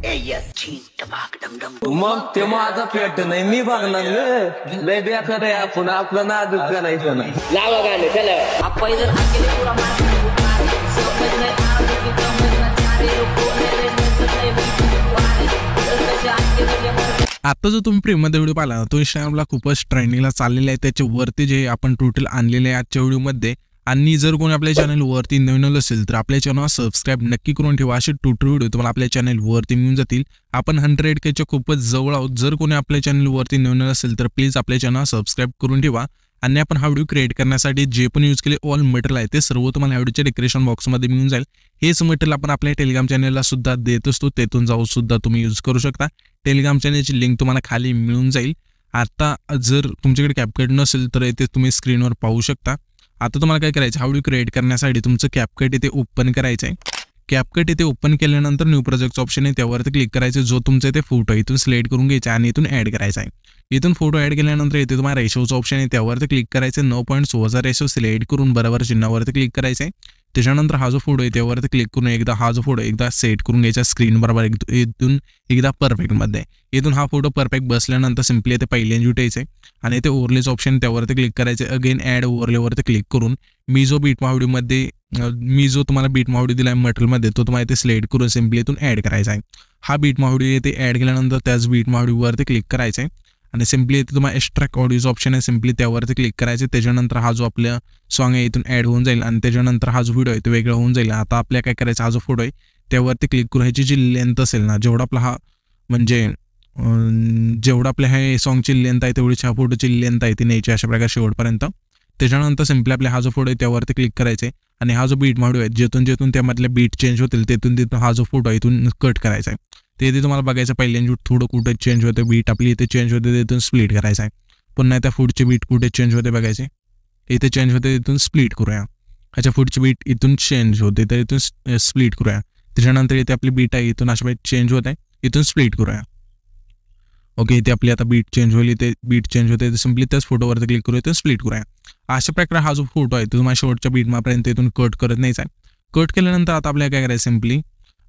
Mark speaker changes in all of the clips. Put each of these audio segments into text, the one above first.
Speaker 1: मग ते माझं पेट नाही मी बघणार लय बेकार आहे आपण आपलं नाजूक करायचं ना लावा गाणे चला म्हणजे आता जो तुम्ही प्रेममध्ये व्हिडिओ पाहिला तो इंस्टाग्रामला खूपच ट्रेंडिंगला चाललेला आहे त्याच्यावरती जे आपण टोटल आणलेले आहे आजच्या व्हिडिओमध्ये आणि जर कोणी आपल्या चॅनलवरती नवीन असेल तर आपल्या चॅनल सबस्क्राईब नक्की करून ठेवा असे टुटर व्हिडिओ तुम्हाला आपल्या चॅनलवरती मिळून जातील आपण हंड्रेड केच्या खूपच जवळ आहोत जर कोणी आपल्या चॅनलवरती नवीन असेल तर प्लीज आपल्या चॅनल सबस्क्राईब करून ठेवा आणि आपण हा व्हिडिओ क्रिएट करण्यासाठी जे पण यूज केले ऑल मटेरियल आहे ते सर्व तुम्हाला या व्हिडिओच्या डिस्क्रिप्शन बॉक्समध्ये मिळून जाईल हेच मटेरियल आपण आपल्या टेलिग्राम चॅनलला सुद्धा देत असतो तेथून जाऊन सुद्धा तुम्ही यूज करू शकता टेलिग्राम चॅनलची लिंक तुम्हाला खाली मिळून जाईल आता जर तुमच्याकडे कॅपकेट नसेल तर येथे तुम्ही स्क्रीनवर पाहू शकता आता तुम्हाला काय करायचं हा व्हिडिओ क्रिएट करण्यासाठी तुमचं कॅपकट इथे ओपन करायचं आहे कॅपकट इथे ओपन केल्यानंतर न्यू प्रोजेक्ट ऑप्शन आहे त्यावरती क्लिक करायचं जो तुमचा इथे फोटो इथून सिलेक्ट करून घ्यायचा आणि इथून ॲड करायचा आहे इथून फोटो ॲड केल्यानंतर इथे तुम्हाला रेशोचं ऑप्शन आहे त्यावरती क्लिक करायचं नऊ पॉईंट हजार रेशो सिलेक्ट करून बरोबर चिन्हावरती क्लिक करायचं आहे त्याच्यानंतर हा जो फोटो आहे त्यावर क्लिक करून एकदा हा जो फोटो एकदा सेट करून घ्यायचा स्क्रीन बरोबर इथून एकदा परफेक्टमध्ये इथून हा फोटो परफेक्ट बसल्यानंतर सिम्पली ते पहिल्यांदा उठायचे आणि ते ओव्हरलेचं ऑप्शन त्यावरती क्लिक करायचे अगेन ॲड ओव्हरलेवरती क्लिक करून मी जो बीट मावडीमध्ये मी जो तुम्हाला बीट मावडी दिला आहे मटेरियलमध्ये तो तुम्हाला इथे सिलेक्ट करून सिम्पली इथून ॲड करायचा आहे हा बीट मावडी येथे ॲड केल्यानंतर त्याच बीट मावडीवरती क्लिक करायचं आहे आणि सिम्पली इथे तुम्हाला एक्स्ट्रॅक्ट ऑडिओचं ऑप्शन आहे सिम्पली त्यावरती क्लिक करायचं त्याच्यानंतर हा जो आपल्या सॉंग आहे इथून ॲड होऊन जाईल आणि त्याच्यानंतर हा जो व्हिडिओ आहे तो वेगळा होऊन जाईल आता आपल्या काय करायचं हा जो फोटो आहे त्यावरती क्लिक करायची जी लेंथ असेल ना जेवढा आपला हा म्हणजे जेवढा आपल्या ह्या सॉंगची लेंथ आहे तेवढीच ह्या फोटोची लेंथ आहे ती न्यायची अशा प्रकारे शेवटपर्यंत त्याच्यानंतर सिम्पली आपल्या हा जो फोटो आहे त्यावरती क्लिक करायचे आणि हा जो बीट माडू आहे जिथून जिथून त्यामधले बीट चेंज होतील तेथून तिथून हा जो फोटो आहे इथून कट करायचा आहे ते इथे तुम्हाला बघायचं पहिल्यांदा थोडं कुठे चेंज होते बीट आपली इथे चेंज होते तिथून स्प्लिट करायचं आहे पुन्हा त्या फूडचे बीट कुठे चेंज होते बघायचे इथे चेंज होते तिथून स्प्लिट करूया अच्छा फूडची बीट इथून चेंज होते तर इथून स्प्लिट करूया त्याच्यानंतर इथे आपली बीट आहे इथून अशा चेंज होत आहे इथून स्प्लिट करूया ओके इथे आपली आता बीट चेंज होईल इथे बीट चेंज होते सिम्पली त्याच फोटोवरती क्लिक करू इथून स्प्लिट करूया अशा प्रकारे हा जो फोटो आहे तो तुम्हाला शेवटच्या बीट मापर्यंत इथून कट करत नाहीच आहे कट केल्यानंतर आता आपल्याला काय करायचं सिम्पली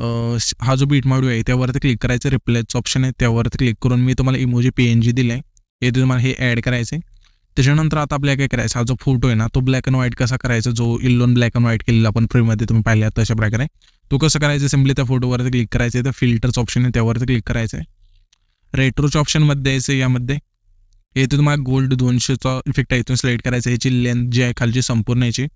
Speaker 1: हा जो बीट माडू आहे त्यावरती क्लिक करायचं रिप्लेस ऑप्शन आहे त्यावरती क्लिक करून मी तुम्हाला इमोजी पी एन जी दिले आहे हे तुम्हाला हे ॲड करायचं त्याच्यानंतर आता आपल्याला काय करायचं हा जो फोटो आहे ना तो ब्लॅक अँड व्हाईट कसा करायचा जो इल्लोन ब्लॅक अँड व्हाईट केलेला आपण फ्रीमध्ये तुम्ही पाहिला तशा प्रकारे तो कसं करायचं सिम्पली त्या फोटोवरती क्लिक करायचं तर फिल्टरचं ऑप्शन आहे त्यावरती क्लिक करायचं आहे रेट्रोच्या ऑप्शनमध्ये यायचं यामध्ये हे तुम्हाला गोल्ड दोनशेचा इफेक्ट आहे इथून सिलेक्ट करायचं याची लेंथ जी आहे खालची संपूर्ण याची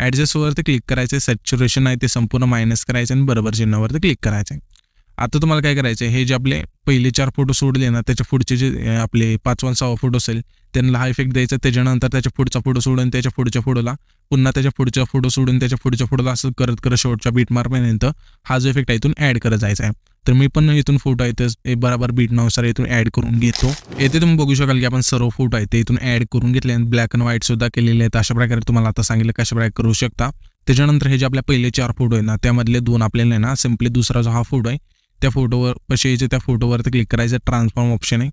Speaker 1: ॲडजस्टवरती क्लिक करायचं आहे सॅच्युरेशन आहे ते संपूर्ण मायनस करायचं आणि बरोबर चिन्हावरती क्लिक करायचं आहे आता तुम्हाला काय करायचं आहे हे जे आपले पहिले चार फोटो सोडले ना त्याच्या पुढचे जे आपले पाचवा सहावा फोटो असेल त्यांना हा इफेक्ट द्यायचा त्याच्यानंतर त्याच्या पुढचा फोटो सोडून त्याच्या पुढच्या फोटोला पुन्हा त्याच्या पुढच्या फोटो सोडून त्याच्या पुढच्या फोटोला असं करत करत शेवटच्या बीट मारपर्यंत हा जो इफेक्ट आहे इथून ॲड करत जायचा आहे तर मी पण इथून फोटो आहे ते बराबर बीट नावसार इथून ॲड करून घेतो येथे तुम्ही बघू शकाल की आपण सर्व फोटो आहे ते इथून ॲड करून घेतले आणि ब्लॅक अँड व्हाईट सुद्धा केलेले आहेत अशा प्रकारे तुम्हाला आता सांगितलं कशा प्रकारे करू शकता त्याच्यानंतर हे जे आपल्या पहिले चार फोटो आहेत ना त्यामधले दोन आपल्याला ना सिम्पली दुसरा जो हा फोटो आहे त्या फोटोवर कसे जे त्या फोटोवरती क्लिक करायचं ट्रान्सफॉर्म ऑप्शन आहे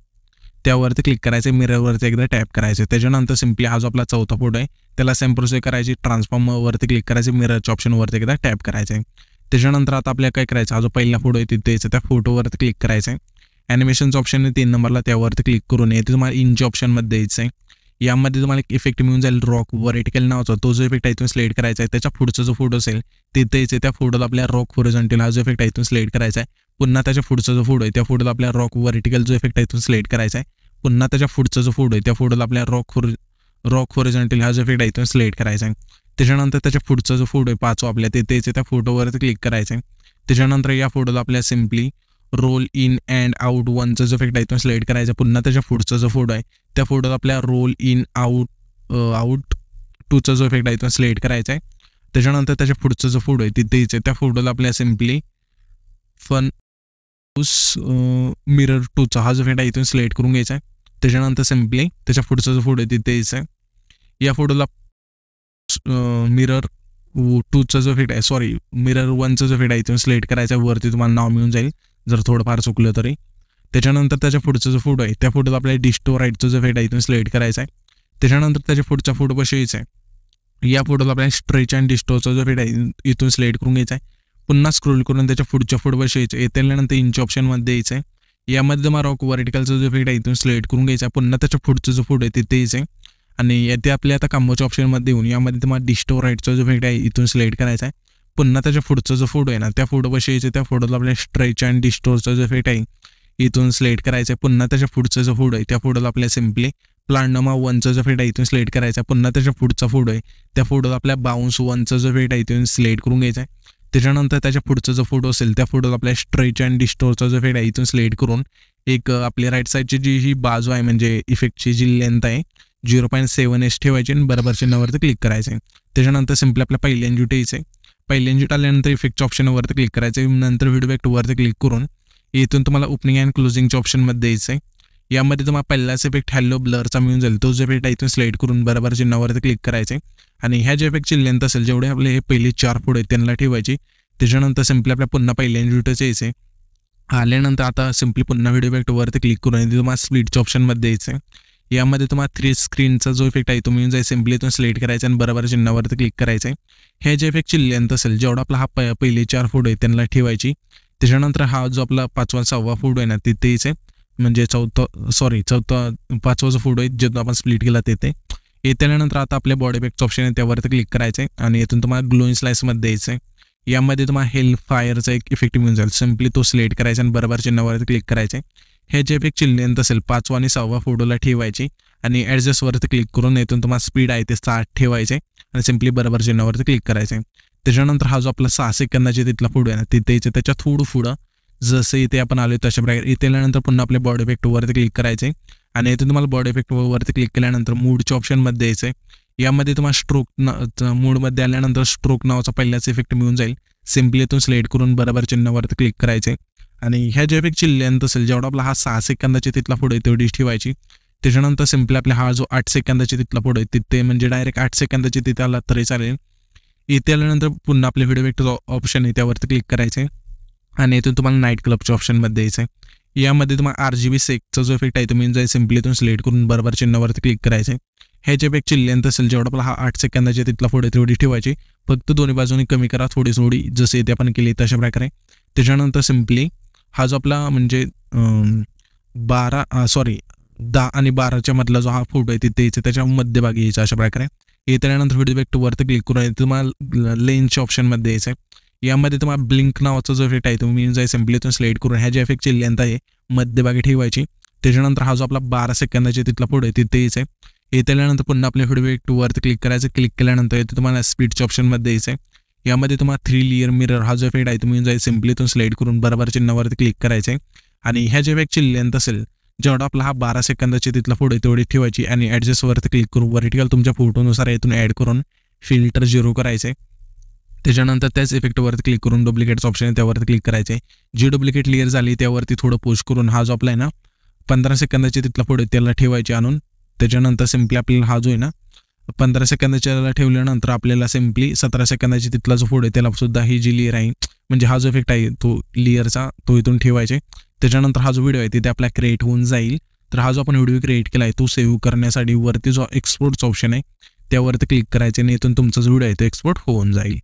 Speaker 1: त्यावरती क्लिक करायचं मिररवरती एकदा टॅप करायचं त्याच्यानंतर सिम्पली हा जो आपला चौथा फोटो आहे त्याला सेम प्रोसेस करायची ट्रान्सफॉर्मवरती क्लिक करायचे मिररच्या ऑप्शनवरती एकदा टॅप करायचं आहे त्याच्यानंतर आता आपल्याला काय करायचं हा जो पहिला फोटो आहे तिथे त्या फोटोवरती क्लिक करायचं आहे ॲनिमेशनचं ऑप्शन आहे तीन नंबरला त्यावरती क्लिक करून येते तुम्हाला इंच ऑप्शनमध्ये द्यायचं आहे यामध्ये तुम्हाला एक इफेक्ट मिळून जाईल रॉक वर्टिकल नावाचा तो जो इफेक्ट आहे तुम्ही सिलेक्ट करायचा आहे त्याच्या पुढचा जो फोटो असेल तिथे यायचं त्या फोटोला आपल्या रॉक होरिझॉन्टल हा जो इफेक्ट आहे तुम्ही सिलेक्ट करायचा आहे पुन्हा त्याच्या पुढचा जो फोटो आहे त्या फोटोला आपल्या रॉक वर्टिकल जो इफेक्ट आहे तुम्ही सिलेक्ट करायचा आहे पुन्हा त्याच्या पुढचा जो फोटो आहे त्या फोटोला आपल्या रॉक फोर रॉक होरिझॉन्टल हा जो इफेक्ट आहे तुम्ही सिलेक्ट करायचा आहे त्याच्यानंतर त्याच्या पुढचा जो फोटो आहे पाचवा आपल्या ते तेच त्या फोटोवर क्लिक करायचं आहे त्याच्यानंतर या फोटोला आपल्या simply roll in and out वनचा जो इफेक्ट आहे तो सिलेक्ट करायचा पुन्हा त्याच्या पुढचा जो फोटो आहे त्या फोटोला आपल्या रोल इन आउट आउट टूचा जो इफेक्ट आहे तो सिलेक्ट करायचा आहे त्याच्यानंतर त्याच्या पुढचा जो फोटो आहे तिथेच आहे त्या फोटोला आपल्या सिम्पली फन मिरर टूचा हा जो इफेक्ट आहे इथून सिलेक्ट करून घ्यायचा आहे त्याच्यानंतर सिम्पली त्याच्या पुढचा जो फोटो आहे तिथेच आहे या फोटोला मिरर टूचा जो फिट आहे सॉरी मिरर वनचा जो फिट आहे तुम्ही सिलेक्ट करायचा वरती तुम्हाला नाव मिळून जाईल जर थोडंफार चुकलं तरी त्याच्यानंतर त्याच्या पुढचं जो फोटो आहे त्या फोटोत आपल्याला डिस्टो राईटचा जो फेट आहे तुम्ही सिलेक्ट करायचा आहे त्याच्यानंतर त्याच्या पुढच्या फोटो कशी आहे या फोटोला आपल्याला स्ट्रेच अँड डिस्टोचा जो फेट आहे इथून सिलेक्ट करून घ्यायचा आहे पुन्हा स्क्रोल करून त्याच्या पुढच्या फूट बस यायचं आहे त्यानंतर इंच ऑप्शनमध्ये यायचं आहे यामध्ये तुम्हाला रॉक वर्टिकलचा जो फेट आहे इथून सिलेक्ट करून घ्यायचा आहे पुन्हा त्याच्या पुढचं जो फूट आहे तिथे यायचं आहे आणि ते आपल्या आता कांबोच्या ऑप्शनमध्ये येऊन यामध्ये तुम्हाला डिस्टो राईटचा जो फेड आहे इथून सिलेक्ट करायचा आहे पुन्हा त्याच्या पुढचं जो फोटो आहे ना त्या फोटोपाशी यायचं त्या फोटोला आपल्या स्ट्रेच अँड डिस्टोरचा जो फेट आहे इथून सिलेक्ट करायचा आहे पुन्हा त्याच्या पुढचं जो फोटो आहे त्या फोटोला आपल्या सिम्पली प्लांट नमा वनचा जो फेट आहे इथून सिलेक्ट करायचा आहे पुन्हा त्याच्या पुढचा फोटो आहे त्या फोटोला आपल्या बाउन्स वनचं जो फेट आहे इथून सिलेक्ट करून घ्यायचा आहे त्याच्यानंतर त्याच्या पुढचा जो फोटो असेल त्या फोटोला आपल्या स्ट्रेच अँड डिस्टोरचा जो फेट आहे इथून सिलेक्ट करून एक आपली राईट साईडची जी ही बाजू आहे म्हणजे इफेक्टची जी लेंथ आहे झिरो पॉईंट सेवन एस ठेवायचे आणि बरोबर चिन्हावरती क्लिक करायचे त्याच्यानंतर सिम्पली आपल्या पहिले एनज्यूट आहे पहिले एनज्यूट आल्यानंतर इफेक्टच्या ऑप्शनवरती क्लिक करायचे नंतर व्हिडिओ क्लिक करून इथून तुम्हाला ओपनिंग अँड क्लोजिंगच्या ऑप्शनमध्ये यायचं आहे यामध्ये तुम्हाला पहिलाच इफेक्ट हॅलो ब्लरचा मिळून जाईल तोच इफेक्ट इथून सिलेक्ट करून बरोबर चिन्हावरती क्लिक करायचे आणि ह्या जे इफेक्टची लेंथ असेल जेवढे आपले हे पहिले चार आहेत त्यांना ठेवायची त्याच्यानंतर सिम्पली आपल्या पुन्हा पहिले यायचं यायचे आल्यानंतर आता सिम्पली पुन्हा व्हिडिओ टूवरती क्लिक करून तुम्हाला स्पीडच्या ऑप्शनमध्ये यायचं आहे यामध्ये तुम्हाला थ्री स्क्रीनचा जो इफेक्ट आहे तुम्ही सिम्पली सिम्पलीतून सिलेक्ट करायचा आणि बरोबर चिन्हावरती क्लिक करायचं आहे हे जे इफेक्टची लेंथ असेल जेवढा आपला हा प पहिले चार फूट आहे त्यांना ठेवायची त्याच्यानंतर हा जो आपला पाचवा सव्वा फूड आहे ना तिथेच आहे म्हणजे चौथं सॉरी चौथा पाचवा जो फूड आहे जिथून आपण स्प्लिट केला तेथे त्यानंतर आता आपल्या बॉडी बॅगचं ऑप्शन आहे त्यावरती क्लिक करायचं आहे आणि इथून तुम्हाला ग्लोईन स्लाइसमध्ये द्यायचं आहे यामध्ये तुम्हाला हेल फायरचा एक इफेक्ट मिळून जाईल सिम्पली तो सिलेक्ट करायचा आणि बरोबर चिन्हावरती क्लिक करायचं आहे हे जे एक चिल्ड्रेन असेल पाचवा आणि सहावा फोटोला ठेवायची आणि ॲडजस्टवरती क्लिक करून येथून तुम्हाला स्पीड आहे ते साठ ठेवायचे आणि सिम्पली बरोबर चिन्हावरती क्लिक करायचे त्याच्यानंतर हा जो आपला सहा जे तिथला फोटो आहे ना तिथे त्याच्या थोडं फुडं जसं इथे आपण आलो तशा प्रकारे इथे आल्यानंतर पुन्हा आपल्या बॉडी इफेक्टवरती क्लिक करायचे आणि इथे तुम्हाला बॉडी इफेक्टवरती क्लिक केल्यानंतर मूडच्या ऑप्शनमध्ये यायचं आहे यामध्ये तुम्हाला स्ट्रोक न मूडमध्ये आल्यानंतर स्ट्रोक नावाचा पहिल्याच इफेक्ट मिळून जाईल सिम्पली इथून सिलेक्ट करून बरोबर चिन्हावरती क्लिक करायचे आणि ह्या पेक्षा लेंथ असेल जेवढा आपला हा सहा सेकंदाची तिथला पुढे तेवढीच ठेवायची त्याच्यानंतर सिम्पली आपला हा जो आठ सेकंदाची तिथला पुढे तिथे म्हणजे डायरेक्ट आठ सेकंदाची तिथे आला तरी चालेल इथे आल्यानंतर पुन्हा आपले व्हिडिओ वेक्टर ऑप्शन आहे त्यावरती क्लिक करायचे आणि इथून तुम्हाला नाईट क्लबच्या ऑप्शनमध्ये यायचं आहे यामध्ये तुम्हाला आर जी बी सेकचा जो इफेक्ट आहे तुम्ही जर सिम्पली इथून सिलेक्ट करून बरोबर चिन्हावरती क्लिक करायचे ह्याच्यापेक्षा लेंथ असेल जेवढा आपला हा आठ सेकंदाची तिथला पुढे तेवढी ठेवायची फक्त दोन्ही बाजूनी कमी करा थोडी थोडी जसे ते आपण केली तशा प्रकारे त्याच्यानंतर सिम्पली हा जो आपला म्हणजे बारा सॉरी दहा आणि बाराच्या मधला जो हा फोटो आहे तिथे यायचा त्याच्या मध्यभागी यायचा अशा प्रकारे येतल्यानंतर व्हिडिओ टू वरती क्लिक करून तुम्हाला लेन्सच्या ऑप्शनमध्ये यायचं आहे यामध्ये तुम्हाला ब्लिंक नावाचा जो इफेक्ट आहे तुम्ही जायचं सिम्पलीतून सिलेक्ट करून ह्या ज्या इफेक्टची लेंथ आहे मध्यभागी ठेवायची त्याच्यानंतर हा जो आपला बारा सेकंदाचे तिथला फोटो आहे तिथे यायचं आहे येत आल्यानंतर पुन्हा आपल्या व्हिडिओ टू वरती क्लिक करायचं क्लिक केल्यानंतर तुम्हाला स्पीडच्या ऑप्शनमध्ये यायचं आहे यामध्ये तुम्हाला थ्री लिअर मिरर हा जो फेड आहे तुम्ही जाईल सिम्पली तुम्ही स्लाईड करून बरोबर चिन्हावरती क्लिक करायचे आणि ह्या जे बॅगची लेंथ असेल जेवढा हा बारा सेकंदाची तिथला फोटो तेवढी ठेवायची आणि ॲडजस्टवरती क्लिक करून व्हर्टिकल तुमच्या फोटोनुसार येथून ॲड करून फिल्टर झिरो करायचे त्याच्यानंतर त्याच इफेक्टवरती क्लिक करून डुप्लिकेटचं ऑप्शन आहे त्यावरती क्लिक करायचे जी डुप्लिकेट लिअर झाली त्यावरती थोडं पुश करून हा जो आपला आहे ना पंधरा सेकंदाची तिथला फोटो त्याला ठेवायची आणून त्याच्यानंतर सिम्पली आपल्याला हा जो आहे ना पंधरा सेकंदाच्या ठेवल्यानंतर आपल्याला सिम्पली सतरा सेकंदाची तिथला जो फोड आहे त्याला सुद्धा ही जी लिअर आहे म्हणजे हा जो इफेक्ट आहे तो लेअरचा तो इथून ठेवायचे त्याच्यानंतर हा जो व्हिडिओ आहे तिथे आपला क्रिएट होऊन जाईल तर हा जो आपण व्हिडिओ क्रिएट केला आहे तो सेव्ह करण्यासाठी वरती जो एक्सपोर्टचा ऑप्शन आहे त्यावरती क्लिक करायचे आणि इथून तुमचा जो व्हिडिओ आहे तो एक्सपोर्ट होऊन जाईल